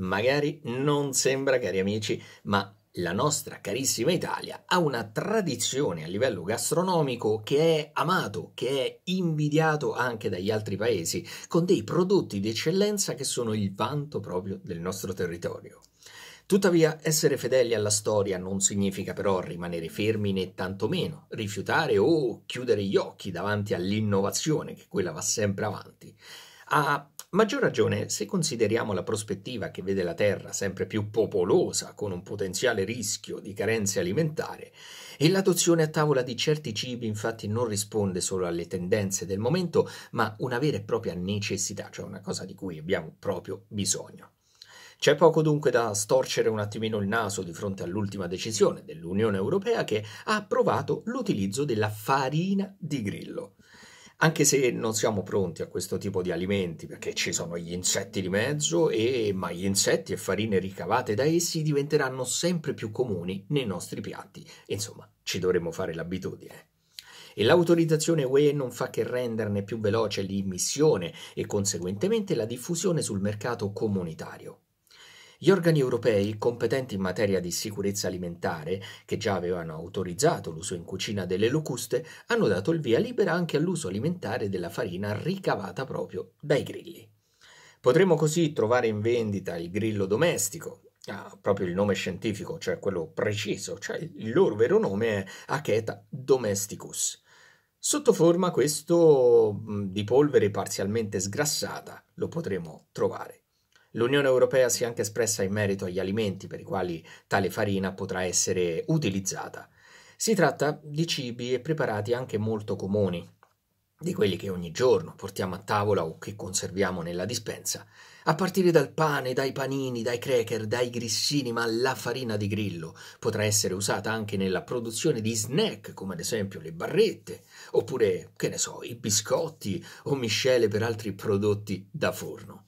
Magari non sembra, cari amici, ma la nostra carissima Italia ha una tradizione a livello gastronomico che è amato, che è invidiato anche dagli altri paesi, con dei prodotti d'eccellenza che sono il vanto proprio del nostro territorio. Tuttavia, essere fedeli alla storia non significa però rimanere fermi né tantomeno rifiutare o chiudere gli occhi davanti all'innovazione, che quella va sempre avanti. A maggior ragione se consideriamo la prospettiva che vede la Terra sempre più popolosa, con un potenziale rischio di carenze alimentare, e l'adozione a tavola di certi cibi infatti non risponde solo alle tendenze del momento, ma una vera e propria necessità, cioè una cosa di cui abbiamo proprio bisogno. C'è poco dunque da storcere un attimino il naso di fronte all'ultima decisione dell'Unione Europea che ha approvato l'utilizzo della farina di grillo anche se non siamo pronti a questo tipo di alimenti perché ci sono gli insetti di mezzo, e, ma gli insetti e farine ricavate da essi diventeranno sempre più comuni nei nostri piatti. Insomma, ci dovremmo fare l'abitudine. E l'autorizzazione UE non fa che renderne più veloce l'immissione e conseguentemente la diffusione sul mercato comunitario. Gli organi europei competenti in materia di sicurezza alimentare, che già avevano autorizzato l'uso in cucina delle locuste, hanno dato il via libera anche all'uso alimentare della farina ricavata proprio dai grilli. Potremmo così trovare in vendita il grillo domestico, ha ah, proprio il nome scientifico, cioè quello preciso, cioè il loro vero nome è Acheta domesticus. Sotto forma questo di polvere parzialmente sgrassata lo potremo trovare. L'Unione Europea si è anche espressa in merito agli alimenti per i quali tale farina potrà essere utilizzata. Si tratta di cibi e preparati anche molto comuni, di quelli che ogni giorno portiamo a tavola o che conserviamo nella dispensa, a partire dal pane, dai panini, dai cracker, dai grissini, ma la farina di grillo potrà essere usata anche nella produzione di snack, come ad esempio le barrette, oppure, che ne so, i biscotti o miscele per altri prodotti da forno.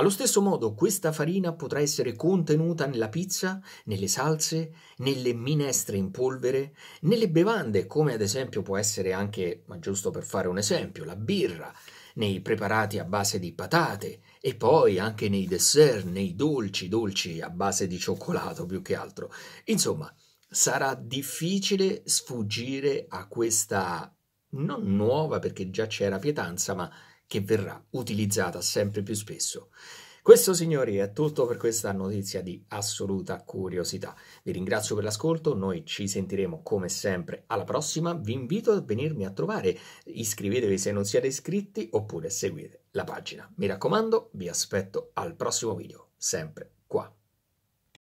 Allo stesso modo, questa farina potrà essere contenuta nella pizza, nelle salse, nelle minestre in polvere, nelle bevande, come ad esempio può essere anche, ma giusto per fare un esempio, la birra, nei preparati a base di patate e poi anche nei dessert, nei dolci, dolci a base di cioccolato più che altro. Insomma, sarà difficile sfuggire a questa non nuova perché già c'era pietanza, ma che verrà utilizzata sempre più spesso. Questo, signori, è tutto per questa notizia di assoluta curiosità. Vi ringrazio per l'ascolto, noi ci sentiremo come sempre alla prossima. Vi invito a venirmi a trovare, iscrivetevi se non siete iscritti oppure seguite la pagina. Mi raccomando, vi aspetto al prossimo video, sempre qua.